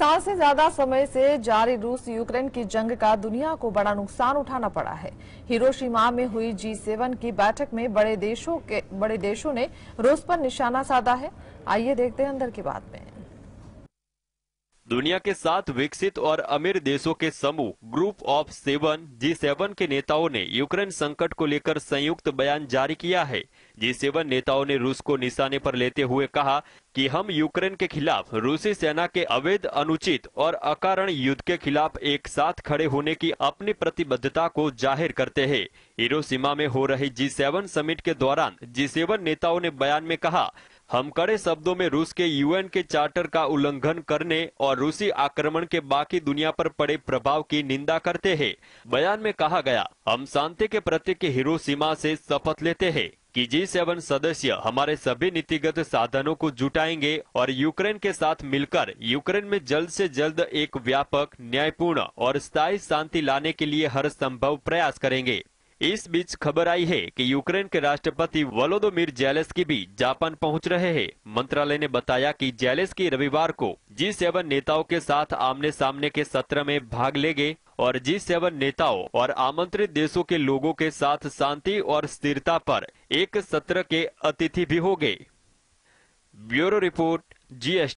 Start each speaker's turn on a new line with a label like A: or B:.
A: साल से ज्यादा समय से जारी रूस यूक्रेन की जंग का दुनिया को बड़ा नुकसान उठाना पड़ा है हिरोशिमा में हुई जी सेवन की बैठक में बड़े देशों के बड़े देशों ने रूस पर निशाना साधा है आइए देखते हैं अंदर की बात में
B: दुनिया के सात विकसित और अमीर देशों के समूह group of seven G seven के नेताओं ने यूक्रेन संकट को लेकर संयुक्त बयान जारी किया है जी सेवन नेताओं ने रूस को निशाने पर लेते हुए कहा कि हम यूक्रेन के खिलाफ रूसी सेना के अवैध अनुचित और अकारण युद्ध के खिलाफ एक साथ खड़े होने की अपनी प्रतिबद्धता को जाहिर करते हैं इरोसीमा में हो रही जी सेवन समिट के दौरान जी सेवन नेताओं ने बयान में कहा हम कड़े शब्दों में रूस के यूएन के चार्टर का उल्लंघन करने और रूसी आक्रमण के बाकी दुनिया पर पड़े प्रभाव की निंदा करते हैं बयान में कहा गया हम शांति के प्रति हीरो सीमा से शपथ लेते हैं कि जी सेवन सदस्य हमारे सभी नीतिगत साधनों को जुटाएंगे और यूक्रेन के साथ मिलकर यूक्रेन में जल्द से जल्द एक व्यापक न्यायपूर्ण और स्थायी शांति लाने के लिए हर संभव प्रयास करेंगे इस बीच खबर आई है कि यूक्रेन के राष्ट्रपति वलोदोमिर की भी जापान पहुंच रहे हैं मंत्रालय ने बताया कि की रविवार को जी सेवन नेताओं के साथ आमने सामने के सत्र में भाग लेंगे और जी सेवन नेताओं और आमंत्रित देशों के लोगों के साथ शांति और स्थिरता पर एक सत्र के अतिथि भी होंगे ब्यूरो रिपोर्ट जी